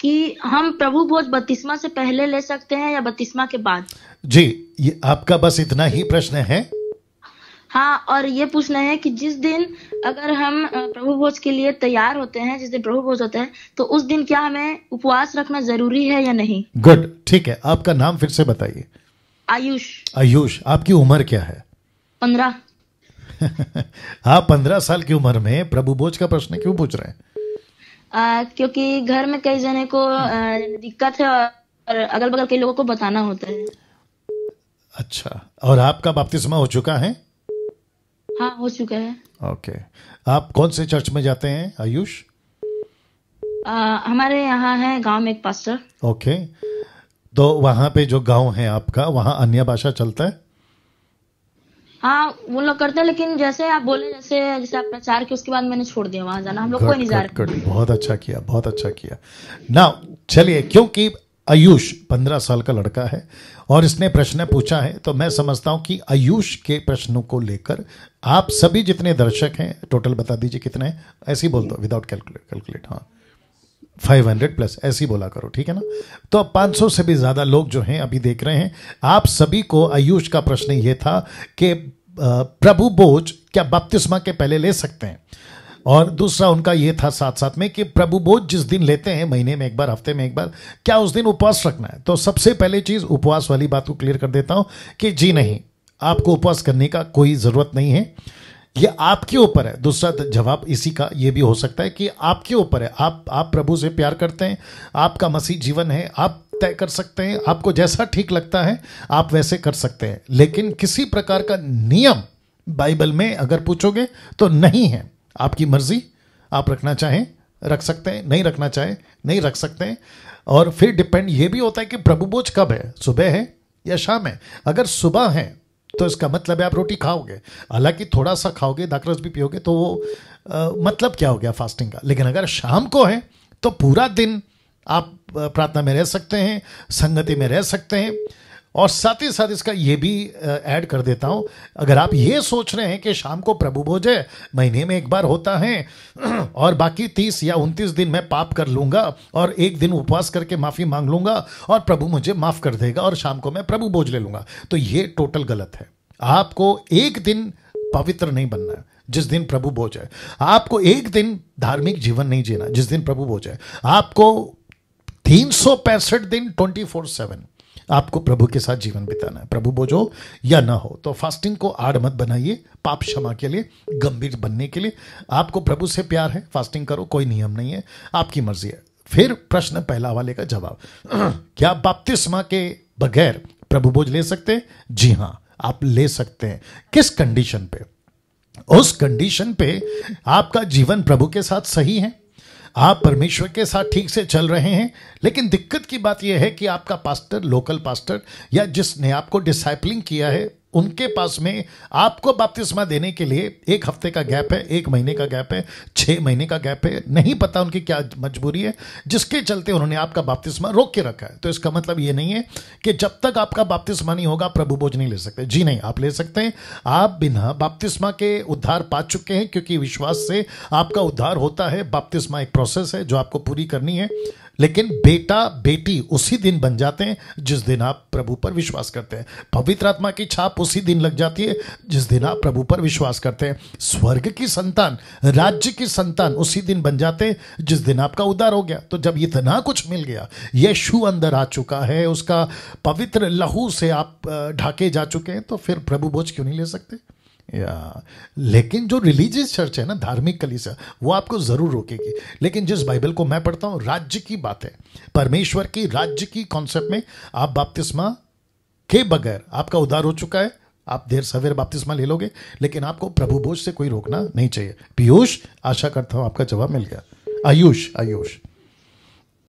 कि हम प्रभु भोज बत्तीसवा से पहले ले सकते हैं या बत्तीसवा के बाद जी ये आपका बस इतना ही प्रश्न है हाँ और ये पूछना है कि जिस दिन अगर हम प्रभु भोज के लिए तैयार होते हैं जिस दिन प्रभु भोज होता है तो उस दिन क्या हमें उपवास रखना जरूरी है या नहीं गुड ठीक है आपका नाम फिर से बताइए आयुष आयुष आपकी उम्र क्या है पंद्रह हाँ पंद्रह साल की उम्र में प्रभु भोज का प्रश्न क्यों पूछ रहे हैं आ, क्योंकि घर में कई जने को आ, दिक्कत है और अगल बगल कई लोगों को बताना होता है अच्छा और आपका बपतिस्मा हो चुका है हाँ हो चुका है ओके आप कौन से चर्च में जाते हैं आयुष हमारे यहाँ है गांव में एक पास्टर ओके तो वहाँ पे जो गांव है आपका वहाँ अन्य भाषा चलता है हाँ वो लोग करते हैं लेकिन जैसे आप बोले जैसे जैसे आप प्रचार के उसके बाद मैंने छोड़ दिया वहां जाना हम लोग कोई नहीं जा रहे बहुत अच्छा किया बहुत अच्छा किया ना चलिए क्योंकि आयुष पंद्रह साल का लड़का है और इसने प्रश्न पूछा है तो मैं समझता हूं कि आयुष के प्रश्नों को लेकर आप सभी जितने दर्शक हैं टोटल बता दीजिए कितने ऐसे ही बोल दो विदाउट कैलकुलेट कैलकुलेट हाँ 500 प्लस ऐसे ही बोला करो ठीक है ना तो अब पाँच से भी ज़्यादा लोग जो हैं अभी देख रहे हैं आप सभी को आयुष का प्रश्न ये था कि प्रभु बोझ क्या बपतिस्मा के पहले ले सकते हैं और दूसरा उनका यह था साथ साथ में कि प्रभु बोझ जिस दिन लेते हैं महीने में एक बार हफ्ते में एक बार क्या उस दिन उपवास रखना है तो सबसे पहले चीज़ उपवास वाली बात को क्लियर कर देता हूं कि जी नहीं आपको उपवास करने का कोई ज़रूरत नहीं है ये आपके ऊपर है दूसरा जवाब इसी का ये भी हो सकता है कि आपके ऊपर है आप आप प्रभु से प्यार करते हैं आपका मसीह जीवन है आप तय कर सकते हैं आपको जैसा ठीक लगता है आप वैसे कर सकते हैं लेकिन किसी प्रकार का नियम बाइबल में अगर पूछोगे तो नहीं है आपकी मर्जी आप रखना चाहें रख सकते हैं नहीं रखना चाहें नहीं रख सकते हैं और फिर डिपेंड ये भी होता है कि प्रभु बोझ कब है सुबह है या शाम है अगर सुबह है तो इसका मतलब है आप रोटी खाओगे हालांकि थोड़ा सा खाओगे दाकरस भी पियोगे तो वो आ, मतलब क्या हो गया फास्टिंग का लेकिन अगर शाम को है तो पूरा दिन आप प्रार्थना में रह सकते हैं संगति में रह सकते हैं और साथ ही साथ इसका ये भी ऐड कर देता हूँ अगर आप ये सोच रहे हैं कि शाम को प्रभु भोज है महीने में एक बार होता है और बाकी तीस या उनतीस दिन मैं पाप कर लूँगा और एक दिन उपवास करके माफ़ी मांग लूँगा और प्रभु मुझे माफ़ कर देगा और शाम को मैं प्रभु भोज ले लूँगा तो ये टोटल गलत है आपको एक दिन पवित्र नहीं बनना है जिस दिन प्रभु भोज है आपको एक दिन धार्मिक जीवन नहीं जीना जिस दिन प्रभु भोज है आपको तीन सौ पैंसठ दिन ट्वेंटी फोर सेवन आपको प्रभु के साथ जीवन बिताना है प्रभु बोझो या ना हो तो फास्टिंग को आड़ मत बनाइए पाप क्षमा के लिए गंभीर बनने के लिए आपको प्रभु से प्यार है फास्टिंग करो कोई नियम नहीं है आपकी मर्जी है फिर प्रश्न पहला वाले का जवाब क्या बाप्तिस्मा के बगैर प्रभु बोझ ले सकते हैं जी हाँ आप ले सकते हैं किस कंडीशन पे उस कंडीशन पे आपका जीवन प्रभु के साथ सही है आप परमेश्वर के साथ ठीक से चल रहे हैं लेकिन दिक्कत की बात यह है कि आपका पास्टर लोकल पास्टर या जिसने आपको डिसाइपलिंग किया है उनके पास में आपको बपतिस्मा देने के लिए एक हफ्ते का गैप है एक महीने का गैप है छह महीने का गैप है नहीं पता उनकी क्या मजबूरी है जिसके चलते उन्होंने आपका बपतिस्मा रोक के रखा है तो इसका मतलब यह नहीं है कि जब तक आपका बपतिस्मा नहीं होगा प्रभु बोझ नहीं ले सकते जी नहीं आप ले सकते हैं आप बिना बापतिस्मा के उद्धार पा चुके हैं क्योंकि विश्वास से आपका उद्धार होता है बापतिस्मा एक प्रोसेस है जो आपको पूरी करनी है लेकिन बेटा बेटी उसी दिन बन जाते हैं जिस दिन आप प्रभु पर विश्वास करते हैं पवित्र आत्मा की छाप उसी दिन लग जाती है जिस दिन आप प्रभु पर विश्वास करते हैं स्वर्ग की संतान राज्य की संतान उसी दिन बन जाते हैं जिस दिन आपका उद्धार हो गया तो जब इतना कुछ मिल गया यीशु अंदर आ चुका है उसका पवित्र लहू से आप ढाके जा चुके हैं तो फिर प्रभु बोझ क्यों नहीं ले सकते या लेकिन जो रिलीजियस चर्च है ना धार्मिक कलीसा वो आपको ज़रूर रोकेगी लेकिन जिस बाइबल को मैं पढ़ता हूँ राज्य की बात है परमेश्वर की राज्य की कॉन्सेप्ट में आप बाप्तिस्मा के बगैर आपका उदार हो चुका है आप देर सवेर बाप्तिस्मा ले लोगे लेकिन आपको प्रभु बोझ से कोई रोकना नहीं चाहिए पीयूष आशा करता हूँ आपका जवाब मिल गया आयुष आयुष